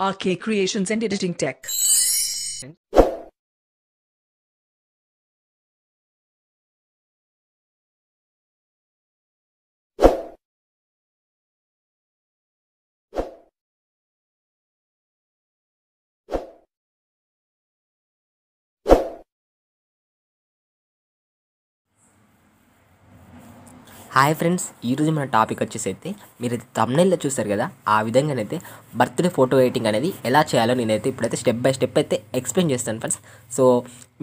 RK Creations and Editing Tech. Hi friends ఈరోజు మన topic వచ్చేసి అయితే మీరు తమ్నైల్లో చూస్తారు కదా ఆ విధంగానైతే బర్త్డే ఫోటో ఎడిటింగ్ అనేది ఎలా చేయాలో నేనైతే ఇప్పుడైతే స్టెప్ బై స్టెప్ అయితే ఎక్స్ప్లెయిన్ చేస్తాను ఫ్రెండ్స్ సో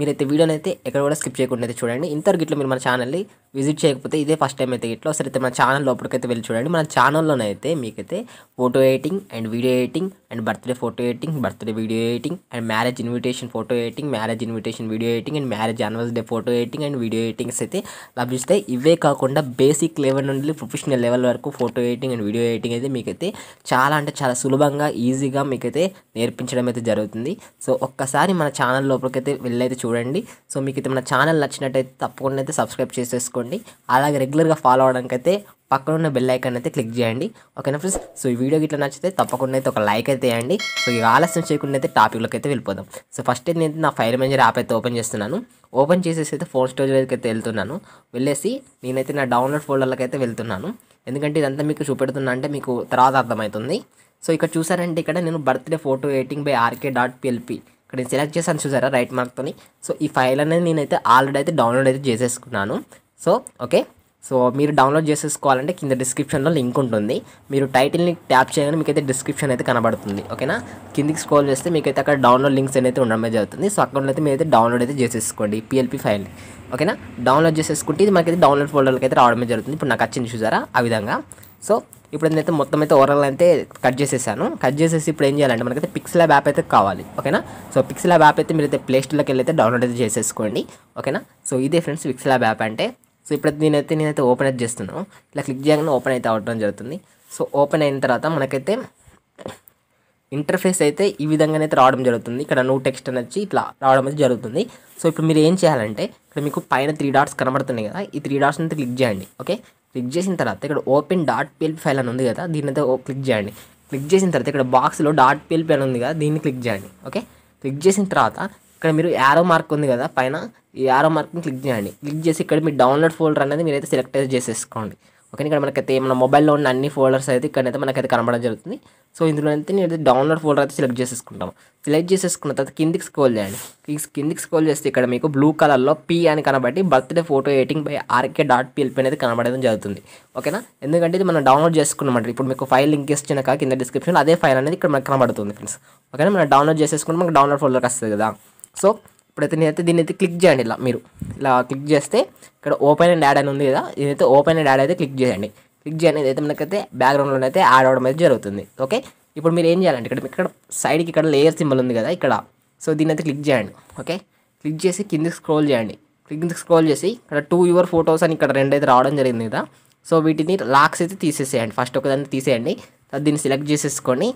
మీరైతే వీడియోని అయితే ఎక్కడ కూడా స్కిప్ చేయకుండా అయితే చూడండి ఇంతవరకు ఇట్లా మీరు మన ఛానల్ని విజిట్ చేయకపోతే ఇదే ఫస్ట్ టైం అయితే ఇట్లా సరే అయితే మన ఛానల్ లోపలికైతే వెళ్ళి చూడండి మన ఛానల్లోనైతే మీకైతే photo editing and video editing and birthday photo editing birthday video editing and marriage invitation photo editing marriage invitation video editing and marriage anniversary photo editing and video editings అయితే లభిస్తాయి ఇవే కాకుండా బేసిక్ లెవెల్ నుండి professional level వరకు photo editing and video editing అయితే మీకైతే చాలా అంటే చాలా సులభంగా ఈజీగా మీకైతే నేర్పించడం అయితే జరుగుతుంది సో ఒక్కసారి మన ఛానల్ లోపలికైతే వెళ్ళైతే చూడండి సో మీకైతే మన ఛానల్ నచ్చినట్టయితే తప్పకుండా అయితే సబ్స్క్రైబ్ చేసేసుకోండి చేసుకోండి అలాగే రెగ్యులర్గా ఫాలో అవడానికి అయితే పక్కన ఉన్న బెల్ ఐకాన్ అయితే క్లిక్ చేయండి ఓకేనా ఫ్రెండ్స్ సో ఈ వీడియో ఇట్లా నచ్చితే తప్పకుండా అయితే ఒక లైక్ అయితే వేయండి సో ఇక ఆలస్యం చేయకుండా అయితే టాపిక్లోకి అయితే వెళ్ళిపోదాం సో ఫస్ట్ అయితే నేను నా ఫైల్ మేనేజర్ యాప్ అయితే ఓపెన్ చేస్తున్నాను ఓపెన్ చేసేసి అయితే ఫోన్ స్టోరేజ్కి అయితే వెళ్తున్నాను వెళ్ళేసి నేనైతే నా డౌన్లోడ్ ఫోల్డర్లకు అయితే వెళ్తున్నాను ఎందుకంటే ఇదంతా మీకు చూపెడుతున్నా అంటే మీకు తర్వాత అర్థమవుతుంది సో ఇక్కడ చూసారంటే ఇక్కడ నేను birthday photo editing by RK dot PLP ఇక్కడ నేను సెలెక్ట్ చేసాను చూసారా రైట్ మార్క్తోని సో ఈ ఫైల్ అనేది నేనైతే ఆల్రెడీ అయితే డౌన్లోడ్ అయితే చేసేసుకున్నాను సో ఓకే సో మీరు డౌన్లోడ్ చేసేసుకోవాలంటే కింద డిస్క్రిప్షన్లో లింక్ ఉంటుంది మీరు టైటిల్ని ట్యాప్ చేయగానే మీకైతే డిస్క్రిప్షన్ అయితే కనబడుతుంది ఓకేనా కిందికి స్కోల్ చేస్తే మీకైతే అక్కడ డౌన్లోడ్ లింక్స్ అనేది ఉండడం జరుగుతుంది సో అకౌంట్లో అయితే మీరు అయితే డౌన్లోడ్ అయితే చేసేసుకోండి పిఎల్పి ఫైల్ ఓకేనా డౌన్లోడ్ చేసేసుకుంటే ఇది మనకైతే డౌన్లోడ్ ఫోల్డర్కి అయితే రావడమే జరుగుతుంది ఇప్పుడు నాకు వచ్చింది చూసారా ఆ విధంగా సో ఇప్పుడు నేనైతే మొత్తం అయితే ఓవరాల్ అయితే కట్ చేసేసాను కట్ చేసేసి ఇప్పుడు ఏం చేయాలంటే మనకైతే పిక్స్ ల్యాబ్ యాప్ అయితే కావాలి ఓకేనా సో పిక్స్ ల్యాబ్ యాప్ అయితే అయితే ప్లేస్టోర్లోకి వెళ్ళి అయితే డౌన్లోడ్ అయితే చేసేసుకోండి ఓకేనా సో ఇదే ఫ్రెండ్స్ పిక్స్ ల్యాబ్ యాప్ అంటే సో ఇప్పుడు నేనైతే నేనైతే ఓపెన్ అయితే చేస్తున్నాను ఇలా క్లిక్ చేయగానే ఓపెన్ అయితే అవడం జరుగుతుంది సో ఓపెన్ అయిన తర్వాత మనకైతే ఇంటర్ఫేస్ అయితే ఈ విధంగానైతే రావడం జరుగుతుంది ఇక్కడ నో టెక్స్ట్ అని వచ్చి ఇట్లా రావడం అయితే జరుగుతుంది సో ఇప్పుడు మీరు ఏం చేయాలంటే ఇక్కడ మీకు పైన త్రీ డాట్స్ కనబడుతున్నాయి కదా ఈ త్రీ డాట్స్ అయితే క్లిక్ చేయండి ఓకే క్లిక్ చేసిన తర్వాత ఇక్కడ ఓపెన్ డాట్ పిఎల్పి ఫైల్ అని ఉంది కదా దీని అయితే క్లిక్ చేయండి క్లిక్ చేసిన తర్వాత ఇక్కడ బాక్స్లో డాట్ పిఎల్పి అని ఉంది కదా దీన్ని క్లిక్ చేయండి ఓకే క్లిక్ చేసిన తర్వాత ఇక్కడ మీరు యారో మార్క్ ఉంది కదా పైన ఈ యారో మార్క్ని క్లిక్ చేయండి క్లిక్ చేసి ఇక్కడ మీ డౌన్లోడ్ ఫోల్డర్ అనేది మీరైతే సెలెక్ట్ చేసేసుకోండి ఓకే ఇక్కడ మనకైతే మన మొబైల్లో ఉన్న అన్ని ఫోల్డర్స్ అయితే ఇక్కడైతే మనకైతే కనబడడం జరుగుతుంది సో ఇందులో అయితే నేను డౌన్లోడ్ ఫోల్డర్ అయితే సెలెక్ట్ చేసుకుంటాం సెలెక్ట్ చేసేసుకున్న తర్వాత కిందికి స్కోల్ చేయండి కిందికి స్కోల్ చేస్తే ఇక్కడ మీకు బ్లూ కలర్లో పి అని కనబడి birthday photo editing by RK dot PLP అనేది కనబడడం జరుగుతుంది ఓకేనా ఎందుకంటే ఇది మనం డౌన్లోడ్ చేసుకున్నమాట ఇప్పుడు మీకు ఫైల్ లింక్ ఇచ్చిన కింద డిస్క్రిప్షన్ అదే ఫైల్ అనేది ఇక్కడ మనకు కనబడుతుంది ఫ్రెండ్స్ ఓకేనా మనం డౌన్లోడ్ చేసేసుకుంటే మనకు డౌన్లోడ్ ఫోల్డర్కి వస్తుంది కదా సో ఇప్పుడు అయితే నేనైతే దీన్ని అయితే క్లిక్ చేయండి ఇలా మీరు ఇలా క్లిక్ చేస్తే ఇక్కడ ఓపెన్ అండ్ యాడ్ అని ఉంది కదా ఇదైతే ఓపెన్ అండ్ యాడ్ అయితే క్లిక్ చేయండి క్లిక్ చేయండి అయితే మనకైతే బ్యాక్గ్రౌండ్లో అయితే యాడ్ అవడం అయితే జరుగుతుంది ఓకే ఇప్పుడు మీరు ఏం చేయాలంటే ఇక్కడ ఇక్కడ సైడ్కి ఇక్కడ లేయర్ సింబల్ ఉంది కదా ఇక్కడ సో దీన్ని అయితే క్లిక్ చేయండి ఓకే క్లిక్ చేసి కిందకి స్క్రోల్ చేయండి కిందకి స్క్రోల్ చేసి ఇక్కడ టూ యువర్ ఫొటోస్ అని ఇక్కడ రెండు అయితే రావడం జరిగింది కదా సో వీటిని లాక్స్ అయితే తీసేసేయండి ఫస్ట్ ఒకదాన్ని తీసేయండి దీన్ని సెలెక్ట్ చేసేసుకొని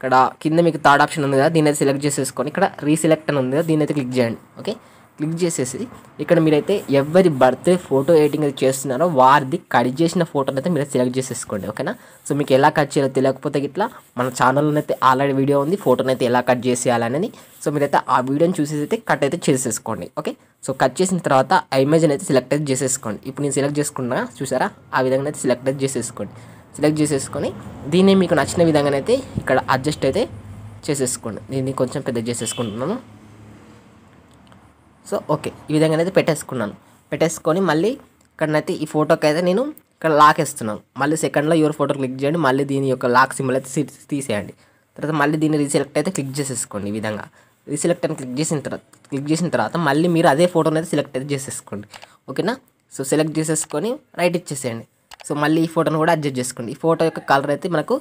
ఇక్కడ కింద మీకు థర్డ్ ఆప్షన్ ఉంది కదా దీని అయితే సెలెక్ట్ చేసేసుకొని ఇక్కడ రీసెలెక్ట్ అని ఉంది కదా దీని అయితే క్లిక్ చేయండి ఓకే క్లిక్ చేసేసి ఇక్కడ మీరైతే ఎవరి బర్త్డే ఫోటో ఎడిటింగ్ అయితే చేస్తున్నారో వారిది కట్ చేసిన ఫోటోని అయితే మీరు సెలెక్ట్ చేసేసుకోండి ఓకేనా సో మీకు ఎలా కట్ చేయాలో తెలియకపోతే ఇట్లా మన ఛానల్లో అయితే ఆల్రెడీ వీడియో ఉంది ఫోటోని అయితే ఎలా కట్ చేసేయాలనేది సో మీరైతే ఆ వీడియోని చూసేసి అయితే కట్ అయితే చేసేసుకోండి ఓకే సో కట్ చేసిన తర్వాత ఆ ఇమేజ్ని అయితే సెలెక్ట్ అయితే చేసేసుకోండి ఇప్పుడు నేను సెలెక్ట్ చేసుకున్నా చూసారా ఆ విధంగా అయితే సెలెక్ట్ అయితే చేసేసుకోండి సెలెక్ట్ చేసేసుకొని దీన్ని మీకు నచ్చిన విధంగానైతే ఇక్కడ అడ్జస్ట్ అయితే చేసేసుకోండి దీన్ని కొంచెం పెద్ద చేసేసుకుంటున్నాను సో ఓకే ఈ విధంగానైతే పెట్టేసుకున్నాను పెట్టేసుకొని మళ్ళీ ఇక్కడనైతే ఈ ఫోటోకి అయితే నేను ఇక్కడ లాక్ వేస్తున్నాను మళ్ళీ సెకండ్లో యువర్ ఫోటో క్లిక్ చేయండి మళ్ళీ దీని యొక్క లాక్ సింబల్ అయితే తీసేయండి తర్వాత మళ్ళీ దీన్ని రీసెలెక్ట్ అయితే క్లిక్ చేసేసుకోండి ఈ విధంగా రీసెలెక్ట్ అని క్లిక్ చేసిన తర్వాత క్లిక్ చేసిన తర్వాత మళ్ళీ మీరు అదే ఫోటోని అయితే సెలెక్ట్ అయితే చేసేసుకోండి ఓకేనా సో సెలెక్ట్ చేసేసుకొని రైట్ ఇచ్చేసేయండి సో మళ్ళీ ఈ ఫోటోను కూడా అడ్జస్ట్ చేసుకోండి ఈ ఫోటో యొక్క కలర్ అయితే మనకు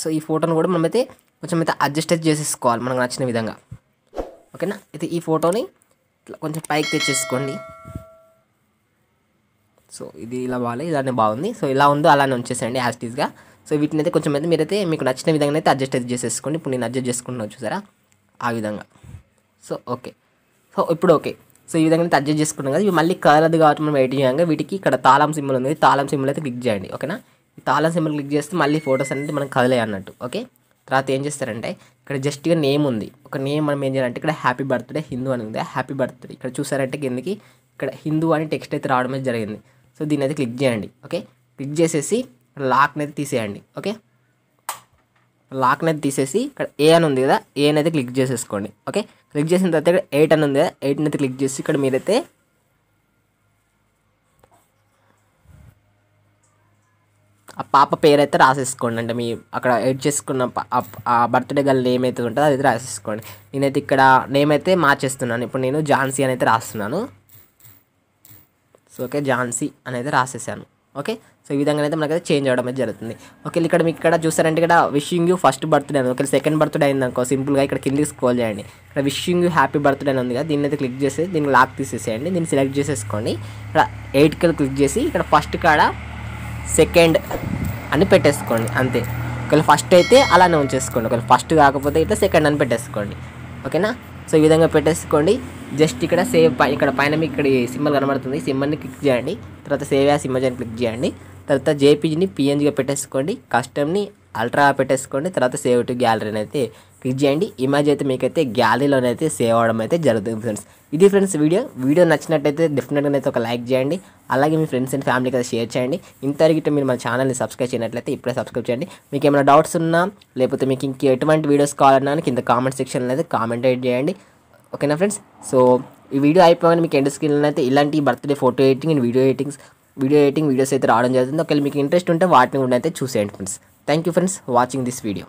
సో ఈ ఫోటోను కూడా మనమైతే కొంచెం అయితే అడ్జస్ట్ చేసేసుకోవాలి మనకు నచ్చిన విధంగా ఓకేనా అయితే ఈ ఫోటోని ఇట్లా కొంచెం పైకి తెచ్చేసుకోండి సో ఇది ఇలా బాగాలి ఇలానే బాగుంది సో ఇలా ఉందో అలానే ఉంచేసేయండి టీజ్గా సో వీటిని అయితే కొంచెం అయితే మీరైతే మీకు నచ్చిన విధంగా అయితే అడ్జస్ట్ అయితే చేసేసుకోండి ఇప్పుడు నేను అడ్జస్ట్ చేసుకుంటున్నా చూసారా ఆ విధంగా సో ఓకే సో ఇప్పుడు ఓకే సో ఈ విధంగా అడ్జస్ట్ చేసుకున్నాం కదా ఇవి మళ్ళీ అది కాబట్టి మనం వెయిట్ చేయంగా వీటికి ఇక్కడ తాళం సింబల్ ఉంది తాళం సింబల్ అయితే క్లిక్ చేయండి ఓకేనా ఈ తాళం సింబల్ క్లిక్ చేస్తే మళ్ళీ ఫొటోస్ అనేది మనం కదలే అన్నట్టు ఓకే తర్వాత ఏం చేస్తారంటే ఇక్కడ జస్ట్గా నేమ్ ఉంది ఒక నేమ్ మనం ఏం చేయాలంటే ఇక్కడ హ్యాపీ బర్త్డే హిందూ అని ఉంది హ్యాపీ బర్త్డే ఇక్కడ చూసారంటే కిందకి ఇక్కడ హిందూ అని టెక్స్ట్ అయితే రావడమే జరిగింది సో దీని అయితే క్లిక్ చేయండి ఓకే క్లిక్ చేసేసి లాక్ని అయితే తీసేయండి ఓకే లాక్ని అయితే తీసేసి ఇక్కడ ఏ అని ఉంది కదా ఏ అయితే క్లిక్ చేసేసుకోండి ఓకే క్లిక్ చేసిన తర్వాత ఎయిట్ అని ఉంది ఎయిట్ అయితే క్లిక్ చేసి ఇక్కడ మీరైతే ఆ పాప పేరు అయితే రాసేసుకోండి అంటే మీ అక్కడ ఎయిట్ చేసుకున్న ఆ బర్త్డే గల్ నేమ్ అయితే ఉంటుందో అది రాసేసుకోండి నేనైతే ఇక్కడ నేమ్ అయితే మార్చేస్తున్నాను ఇప్పుడు నేను ఝాన్సీ అని అయితే రాస్తున్నాను సో ఓకే ఝాన్సీ అనేది రాసేసాను ఓకే సో ఈ విధంగా అయితే మనకైతే చేంజ్ అవడం అయితే జరుగుతుంది ఓకే ఇక్కడ మీకు ఇక్కడ చూస్తారంటే ఇక్కడ విషింగ్ యూ ఫస్ట్ బర్త్డే అని ఓకే సెకండ్ బర్త్డే అయింది అనుకో సింపుల్గా ఇక్కడ కిందికి స్క్రోల్ చేయండి ఇక్కడ విషింగ్ యూ హ్యాపీ బర్త్డే అని ఉంది కదా దీన్ని అయితే క్లిక్ చేసి దీన్ని లాక్ తీసేసేయండి దీన్ని సెలెక్ట్ చేసేసుకోండి ఇక్కడ ఎయిట్ కల్ క్లిక్ చేసి ఇక్కడ ఫస్ట్ కాడ సెకండ్ అని పెట్టేసుకోండి అంతే ఒకవేళ ఫస్ట్ అయితే అలానే ఉంచేసుకోండి ఒకవేళ ఫస్ట్ కాకపోతే ఇట్లా సెకండ్ అని పెట్టేసుకోండి ఓకేనా సో ఈ విధంగా పెట్టేసుకోండి జస్ట్ ఇక్కడ సేవ్ పై ఇక్కడ పైన మీకు ఇక్కడ సిమ్మల్ కనబడుతుంది సిమ్మల్ని క్లిక్ చేయండి తర్వాత సేవ్ యాస్ ఇమేజ్ అని క్లిక్ చేయండి తర్వాత జేపీజీని పిఎన్జీగా పెట్టేసుకోండి కస్టమ్ని అల్ట్రా పెట్టేసుకోండి తర్వాత సేవ్ టు గ్యాలరీ అయితే క్లిక్ చేయండి ఇమేజ్ అయితే మీకైతే గ్యాలరీలోనైతే సేవ్ అవడం అయితే జరుగుతుంది ఫ్రెండ్స్ ఇది ఫ్రెండ్స్ వీడియో వీడియో నచ్చినట్టయితే డెఫినెట్గా అయితే ఒక లైక్ చేయండి అలాగే మీ ఫ్రెండ్స్ అండ్ ఫ్యామిలీకి అయితే షేర్ చేయండి ఇంతవరకు మీరు మన ఛానల్ని సబ్స్క్రైబ్ చేయనట్లయితే ఇప్పుడే సబ్స్క్రైబ్ చేయండి మీకు ఏమైనా డౌట్స్ ఉన్నా లేకపోతే మీకు ఇంక ఎటువంటి వీడియోస్ కావాలన్నా కింద కామెంట్ సెక్షన్లో అయితే కామెంట్ చేయండి ఓకేనా ఫ్రెండ్స్ సో ఈ వీడియో అయిపోగానే మీకు ఎండ్ స్క్రీన్లో అయితే ఇలాంటి birthday photo editing and video editings video editing videos అయితే రావడం జరుగుతుంది ఒకవేళ మీకు ఇంట్రెస్ట్ ఉంటే వాటిని కూడా అయితే చూసేయండి friends thank you friends watching this video